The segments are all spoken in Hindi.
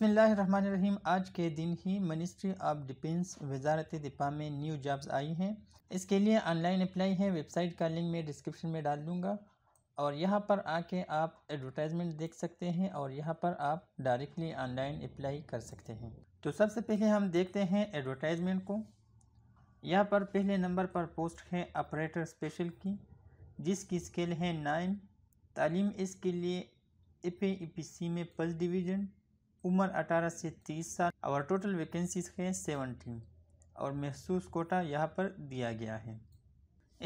बसमीम आज के दिन ही मिनिस्ट्री ऑफ डिफेंस वजारत दिफा में न्यू जॉब्स आई हैं इसके लिए ऑनलाइन अप्लाई है वेबसाइट का लिंक मैं डिस्क्रिप्शन में डाल दूँगा और यहाँ पर आके आप एडवर्टाइजमेंट देख सकते हैं और यहाँ पर आप डायरेक्टली ऑनलाइन अप्लाई कर सकते हैं तो सबसे पहले हम देखते हैं एडवर्टाइजमेंट को यहाँ पर पहले नंबर पर पोस्ट है ऑपरेटर स्पेशल की जिसकी स्केल है नाइन तालीम इसके लिए ए पी में पल्स डिवीज़न उम्र 18 से 30 साल और टोटल वैकेंसीज हैं 17 और महसूस कोटा यहाँ पर दिया गया है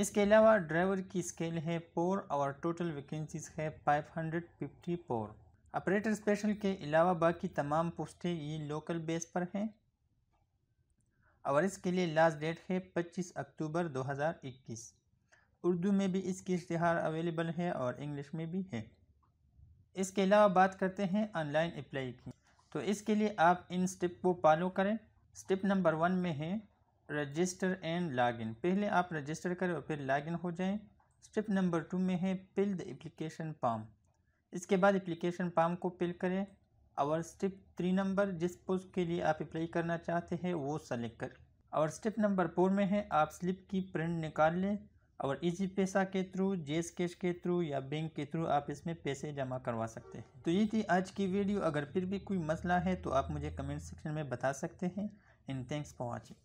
इसके अलावा ड्राइवर की स्केल है फोर और टोटल वैकेंसीज है 554 ऑपरेटर स्पेशल के अलावा बाकी तमाम पोस्टें ये लोकल बेस पर हैं और इसके लिए लास्ट डेट है 25 अक्टूबर 2021 उर्दू में भी इसकी इश्तहार अवेलेबल है और इंग्लिश में भी है इसके अलावा बात करते हैं ऑनलाइन अप्लाई की तो इसके लिए आप इन स्टेप को फॉलो करें स्टेप नंबर वन में है रजिस्टर एंड लॉगिन पहले आप रजिस्टर करें और फिर लॉगिन हो जाएं स्टेप नंबर टू में है फिल द एप्लीकेशन फॉर्म इसके बाद एप्लीकेशन फॉर्म को फिल करें और स्टेप थ्री नंबर जिस पोस्ट के लिए आप अप्लाई करना चाहते हैं वो सेलेक्ट करें और स्टेप नंबर फोर में है आप स्लिप की प्रिंट निकाल लें और इजी पैसा के थ्रू जेस कैश के थ्रू या बैंक के थ्रू आप इसमें पैसे जमा करवा सकते हैं तो ये थी आज की वीडियो अगर फिर भी कोई मसला है तो आप मुझे कमेंट सेक्शन में बता सकते हैं एंड थैंक्स फॉर वॉचिंग